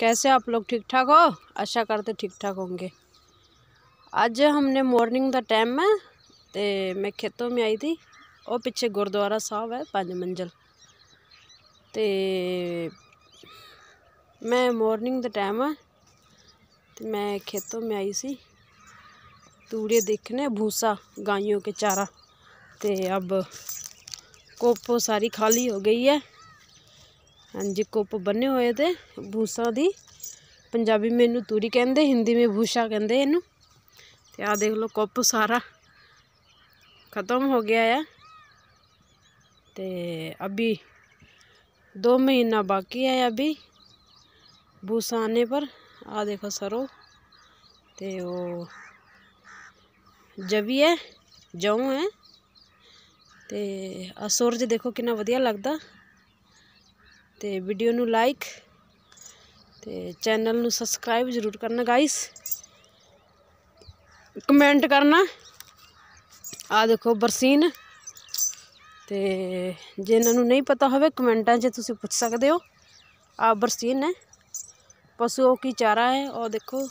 कैसे आप लोग ठीक ठाक हो आशा करते ठीक ठाक होंगे आज हमने मॉर्निंग का टाइम है तो मैं खेतों में आई थी और पीछे गुरुद्वारा साहब है ਪੰਜ मंजिल तो मैं मॉर्निंग ਦਾ टाइम है तो मैं खेतों में आई सी तूड़े देखने भूसा गायों के चारा तो अब कोपो सारी खाली हो गई है हाँ जी कुप बने हुए थे ਭੂਸਾ ਦੀ पंजाबी में ਇਹਨੂੰ तूरी कहें हिंदी में भूसा कहें ਇਹਨੂੰ ਤੇ ਆ ਦੇਖ ਲਓ ਕੁੱਪ ਸਾਰਾ ख़त्म हो गया है तो अभी दो महीना बाकी है अभी भूसा आने पर आ देखो सरो तो वो जवी है जऊ है तो आ देखो कि वधिया लगता तो वीडियो में लाइक तो चैनल में सबसक्राइब जरूर करना गाइस कमेंट करना आ देखो बरसीन तो जिन्होंने नहीं पता हो कमेंटा चीज पूछ सकते हो आ बरसीन है पशुओं की चारा है और देखो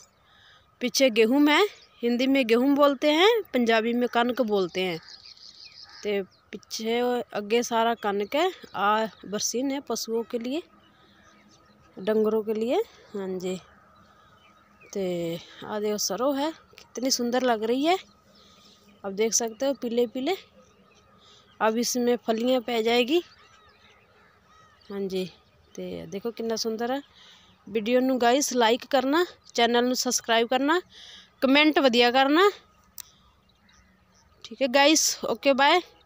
पीछे गेहूँ है हिंदी में गेहूँ बोलते हैं पंजाबी में कनक बोलते हैं तो पीछे अगे सारा कनक है आ बरसीन है पशुओं के लिए डंगरों के लिए हाँ जी तो आ देखो सरो है कितनी सुंदर लग रही है आप देख सकते हो पीले पीले अब इसमें फलियाँ पै जाएगी हाँ जी तो देखो कितना सुंदर है वीडियो में गाइस लाइक करना चैनल में सब्सक्राइब करना कमेंट वधिया करना ठीक है गाइस ओके बाय